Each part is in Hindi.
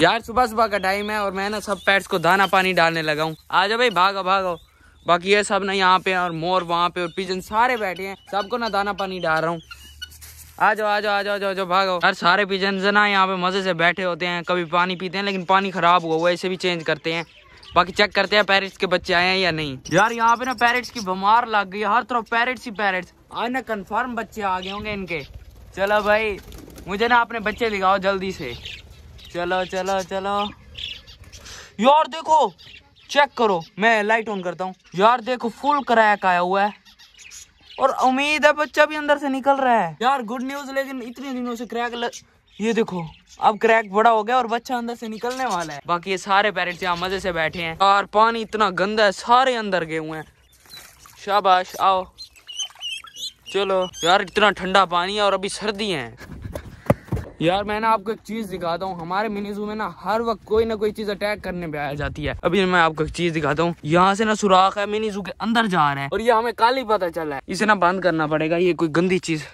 यार सुबह सुबह का टाइम है और मैं ना सब पैट्स को दाना पानी डालने लगा हूँ आ जाओ भाई भागो भागो बाकी ये सब ना यहाँ पे और मोर वहाँ पे और पिजन सारे बैठे हैं सबको ना दाना पानी डाल रहा हूँ आ जाओ आ जाओ आ जाओ आ जाओ भागो यार सारे पिजन ना यहाँ पे मज़े से बैठे होते हैं कभी पानी पीते हैं लेकिन पानी ख़राब हुआ हुआ इसे भी चेंज करते हैं बाकी चेक करते हैं पैरेट्स के बच्चे आए हैं या नहीं यार यहाँ पे ना पैरेट्स की बीमार लग गई हर तरफ पैरेट्स ही पैरेट्स आज ना कन्फर्म बच्चे आ गए होंगे इनके चलो भाई मुझे ना अपने बच्चे दिखाओ जल्दी से चलो चलो चलो यार देखो चेक करो मैं लाइट ऑन करता हूँ यार देखो फुल क्रैक आया हुआ है और उम्मीद है बच्चा भी अंदर से निकल रहा है यार गुड न्यूज लेकिन इतने दिनों से क्रैक ल... ये देखो अब क्रैक बड़ा हो गया और बच्चा अंदर से निकलने वाला है बाकी ये सारे पेरेंट्स यहाँ मजे से बैठे हैं यार पानी इतना गंदा है सारे अंदर गए हुए हैं शाबाश आओ चलो यार इतना ठंडा पानी है और अभी सर्दी है यार मैं ना आपको एक चीज दिखाता हूँ हमारे मिनी जू में ना हर वक्त कोई ना कोई चीज अटैक करने पे आ जाती है अभी मैं आपको एक चीज दिखाता हूँ यहाँ से ना सुराख है मिनी जू के अंदर जा रहे है और ये हमें कल ही पता चला है इसे ना बंद करना पड़ेगा ये कोई गंदी चीज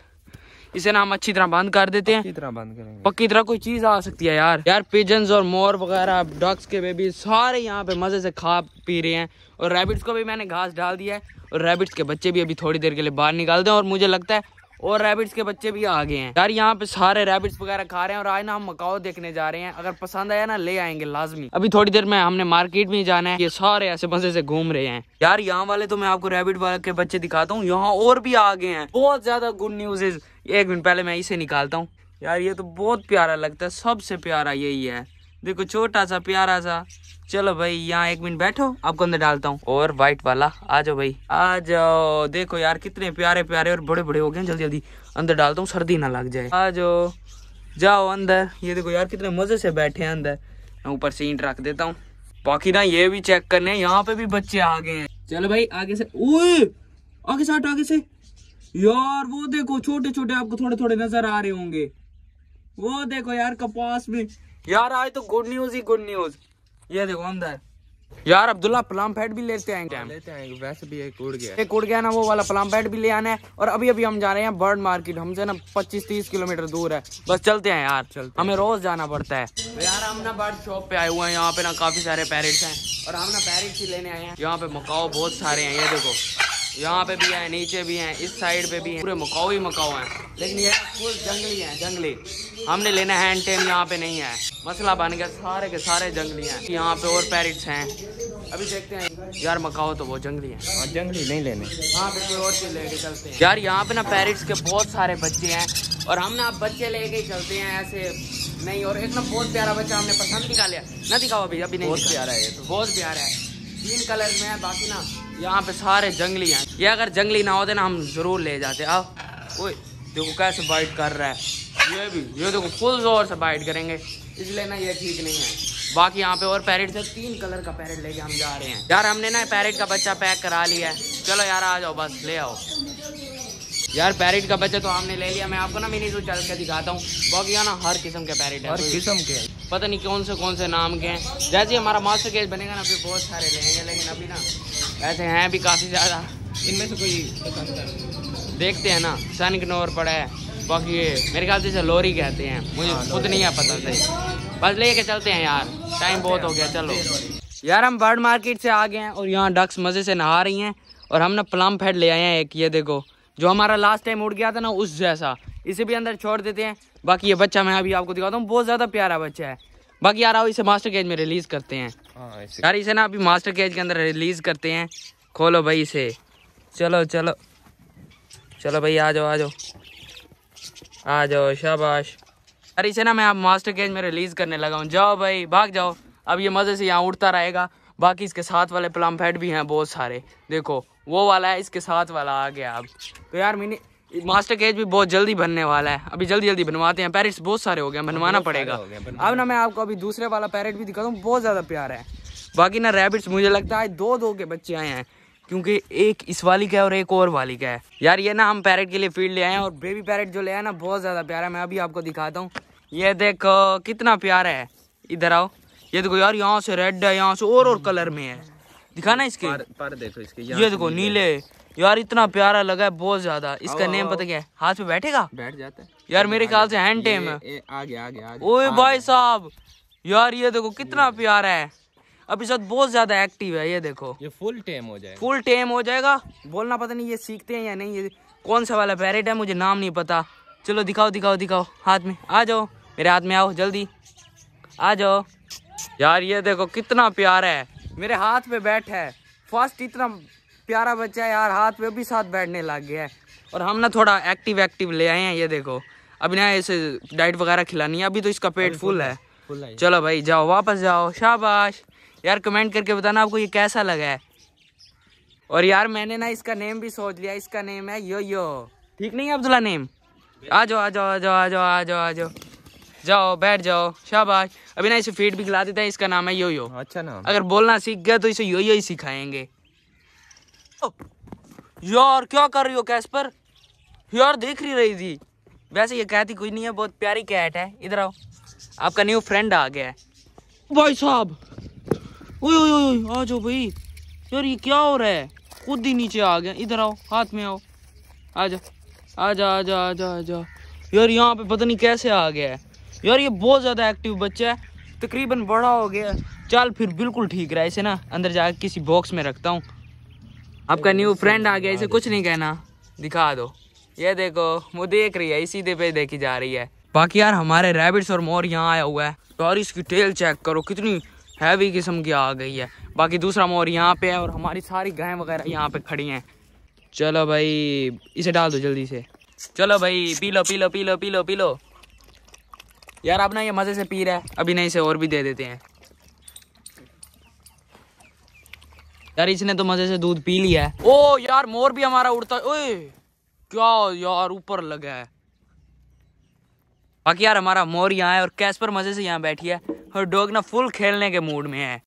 इसे ना हम अच्छी तरह बंद कर देते हैं तरह बंद करेंगे पक्की तरह कोई चीज आ सकती है यार यार पिजन्स और मोर वगैरह डॉग्स के बेबी सारे यहाँ पे मजे से खा पी रहे हैं और रैबिट्स को भी मैंने घास डाल दिया है और रैबिट्स के बच्चे भी अभी थोड़ी देर के लिए बाहर निकालते हैं और मुझे लगता है और रैबिट्स के बच्चे भी आ गए हैं यार यहाँ पे सारे रैबिट्स वगैरह खा रहे हैं और आज ना हम मकाओ देखने जा रहे हैं अगर पसंद आया ना ले आएंगे लाजमी अभी थोड़ी देर में हमने मार्केट में जाना है ये सारे ऐसे मजे से घूम रहे हैं यार यहाँ वाले तो मैं आपको रेबिट वाले के बच्चे दिखाता हूँ यहाँ और भी आ गए हैं बहुत ज्यादा गुड न्यूज एक मिनट पहले मैं इसे निकालता हूँ यार ये तो बहुत प्यारा लगता है सबसे प्यारा यही है देखो छोटा सा प्यारा सा चलो भाई यहाँ एक मिनट बैठो आपको अंदर डालता हूँ और व्हाइट वाला आ जाओ भाई आ जाओ देखो यार कितने प्यारे प्यारे और बड़े बड़े हो गए जल्दी जल्दी अंदर डालता हूँ सर्दी ना लग जाए आ जाओ जाओ अंदर ये देखो यार कितने मजे से बैठे हैं अंदर मैं ऊपर से ईंट रख देता हूँ बाकी ना ये भी चेक करने यहाँ पे भी बच्चे आ गए हैं चलो भाई आगे से ओए आगे साठ आगे से यार वो देखो छोटे छोटे आपको थोड़े थोड़े नजर आ रहे होंगे वो देखो यार कपास में यार आज तो गुड न्यूज ही गुड न्यूज ये देखो अंदर यार अब्दुल्ला प्लाम पैड भी लेते आएंगे लेते आएंगे वैसे भी एक उड़ गया एक उड़ गया ना वो वाला प्लाम पैड भी ले आना है और अभी अभी हम जा रहे हैं बर्ड मार्केट हमसे ना 25-30 किलोमीटर दूर है बस चलते हैं यार चलते हमें रोज जाना पड़ता है तो यार हम ना बर्ड शॉप पे आए हुए हैं यहाँ पे ना काफी सारे पैरेट्स हैं और हम ना पैरेट्स ही लेने आए हैं यहाँ पे मकाओ बहुत सारे हैं ये देखो यहाँ पे भी है नीचे भी है इस साइड पे भी है पूरे मकाओ ही मकाओ है लेकिन ये फुल जंगली है जंगली हमने लेना है एंड टेम यहाँ पे नहीं है मसला बन गया सारे के सारे जंगली हैं यहाँ पे और पैरिट्स हैं अभी देखते हैं यार मकाओ तो बहुत जंगली है और हाँ, जंगली नहीं लेने हाँ बिल्कुल और चीज लेके चलते हैं यार यहाँ पे ना पैरिट्स के बहुत सारे बच्चे हैं और हम ना बच्चे लेके ही चलते हैं ऐसे नहीं और एक ना बहुत प्यारा बच्चा हमने पसंद लिया ना दिखाओ अभी अभी नहीं बहुत प्यारा है तो। बहुत प्यारा है तीन कलर में है बाकी ना यहाँ पे सारे जंगली हैं ये अगर जंगली ना होते ना हम जरूर ले जाते अब ओए देखो कैसे बाइट कर रहा है ये भी ये देखो फुल जोर से बाइट करेंगे इसलिए ना ये ठीक नहीं है बाकी यहाँ पे और पैरेट थे तीन कलर का पैरेट लेके हम जा रहे हैं यार हमने ना पैरेट का बच्चा पैक करा लिया है चलो यार आ जाओ बस ले आओ यार पैरेट का बच्चा तो हमने ले लिया मैं आपको ना मिनी जू चल के दिखाता हूँ बाकी यहाँ ना हर किस्म के पैरेट है हर किस्म के पता नहीं कौन से कौन से नाम के हैं जैसे हमारा मास्टर केस बनेगा ना फिर बहुत सारे लेंगे लेकिन अभी ना ऐसे हैं भी काफ़ी ज़्यादा इनमें से कोई देखते हैं ना सन इग्नोर पड़ा है बाकी ये मेरे ख्याल से लोरी कहते हैं मुझे हाँ, खुद नहीं है पता सही बस लेके चलते हैं यार टाइम बहुत हो गया चलो यार हम बर्ड मार्केट से आ गए हैं और यहाँ डक्स मज़े से नहा रही हैं और हम ना प्लम फेड ले आए हैं एक ये देखो जो हमारा लास्ट टाइम उड़ गया था ना उस जैसा इसे भी अंदर छोड़ देते हैं बाकी ये बच्चा मैं अभी आपको दिखाता हूँ बहुत ज़्यादा प्यारा बच्चा है बाकी यार आओ इसे मास्टर केज में रिलीज़ करते हैं हाँ, यार इसे ना अभी मास्टर केज के अंदर रिलीज़ करते हैं खोलो भाई इसे चलो चलो चलो भाई आ जाओ आ जाओ आ जाओ शाबाश अरे इसे ना मैं आप मास्टर केज में रिलीज़ करने लगा हूँ जाओ भाई भाग जाओ अब ये मज़े से यहाँ उड़ता रहेगा बाकी इसके साथ वाले प्लम भी हैं बहुत सारे देखो वो वाला है इसके साथ वाला आ गया अब तो यार मैंने मास्टर केज भी बहुत जल्दी बनने वाला है अभी जल्दी जल्दी बनवाते हैं पैरेट्स बहुत सारे हो गए बनवाना पड़ेगा अब ना मैं आपको अभी दूसरे वाला पैरेट भी दिखाता हूँ बहुत ज़्यादा प्यार है बाकी ना रैबिट्स मुझे लगता है दो दो के बच्चे आए हैं क्योंकि एक इस वाली का है और एक और वाली का है यार ये ना हम पैरेट के लिए फील्ड ले आए हैं और बेबी पैरेट जो ले आए ना बहुत ज़्यादा प्यारा है मैं अभी आपको दिखाता हूँ ये देखो कितना प्यारा है इधर आओ ये देखो यार यहाँ से रेड है यहाँ से और और कलर में है दिखाना इसके पार, पार देखो इसके ये देखो नीले यार इतना प्यारा लगा है बहुत ज्यादा इसका नेम पता क्या है हाथ पे बैठेगा बैठ जाता है यार मेरे ख्याल से हैंड टेम है ओए भाई साहब यार ये देखो कितना प्यारा है अभी साथ बहुत ज्यादा एक्टिव है ये देखो ये फुल टेम हो जाएगा फुल टेम हो जाएगा बोलना पता नहीं ये सीखते हैं या नहीं ये कौन सा वाला पैरेट है मुझे नाम नहीं पता चलो दिखाओ दिखाओ दिखाओ हाथ में आ जाओ मेरे हाथ में आओ जल्दी आ जाओ यार ये देखो कितना प्यारा है मेरे हाथ पे बैठ है फर्स्ट इतना प्यारा बच्चा है यार हाथ पे भी साथ बैठने लग गया है और हम ना थोड़ा एक्टिव एक्टिव ले आए हैं ये देखो अभी ना इसे डाइट वगैरह खिलानी है अभी तो इसका पेट फुल है फुल है चलो भाई जाओ वापस जाओ शाबाश यार कमेंट करके बताना आपको ये कैसा लगा है और यार मैंने ना इसका नेम भी सोच लिया इसका नेम है यो यो ठीक नहीं है अब्दुल्ला नेम आ जाओ आ जाओ आ जाओ आ जाओ आ जाओ आ जाओ जाओ बैठ जाओ शाबाश अभी ना इसे फीड भी खिला देते हैं इसका नाम है यो यो अच्छा ना अगर बोलना सीख गया तो इसे यो यो ही सिखाएंगे यार क्या कर रही हो कैसपर यार देख रही रही थी वैसे ये कहती कुछ नहीं है बहुत प्यारी कैट है इधर आओ आपका न्यू फ्रेंड आ गया है भाई साहब ओए ओए ओए आ जाओ भाई यार ये क्या हो रहा है खुद ही नीचे आ गया इधर आओ हाथ में आओ आ जा आ जा आ जा आ जा यार यहाँ पे पता नहीं कैसे आ गया है यार ये बहुत ज़्यादा एक्टिव बच्चा है तकरीबन बड़ा हो गया चल फिर बिल्कुल ठीक रहा इसे ना अंदर जाकर किसी बॉक्स में रखता हूँ आपका न्यू फ्रेंड आ गया इसे कुछ नहीं कहना दिखा दो ये देखो वो देख रही है इसी दे पे देखी जा रही है बाकी यार हमारे रैबिट्स और मोर यहाँ आया हुआ है और इसकी टेल चेक करो कितनी हैवी किस्म की आ गई है बाकी दूसरा मोर यहाँ पे है और हमारी सारी गायें वगैरह यहाँ पे खड़ी हैं चलो भाई इसे डाल दो जल्दी से चलो भाई पी लो पी लो पी लो पी लो पी लो यार अब ना ये मज़े से पी रहा है अभी नहीं इसे और भी दे देते हैं यार इसने तो मज़े से दूध पी लिया है ओ यार मोर भी हमारा उड़ता ओए क्या यार ऊपर लगा है बाकी यार हमारा मोर यहाँ है और कैस पर मज़े से यहाँ बैठी है और डॉग ना फुल खेलने के मूड में है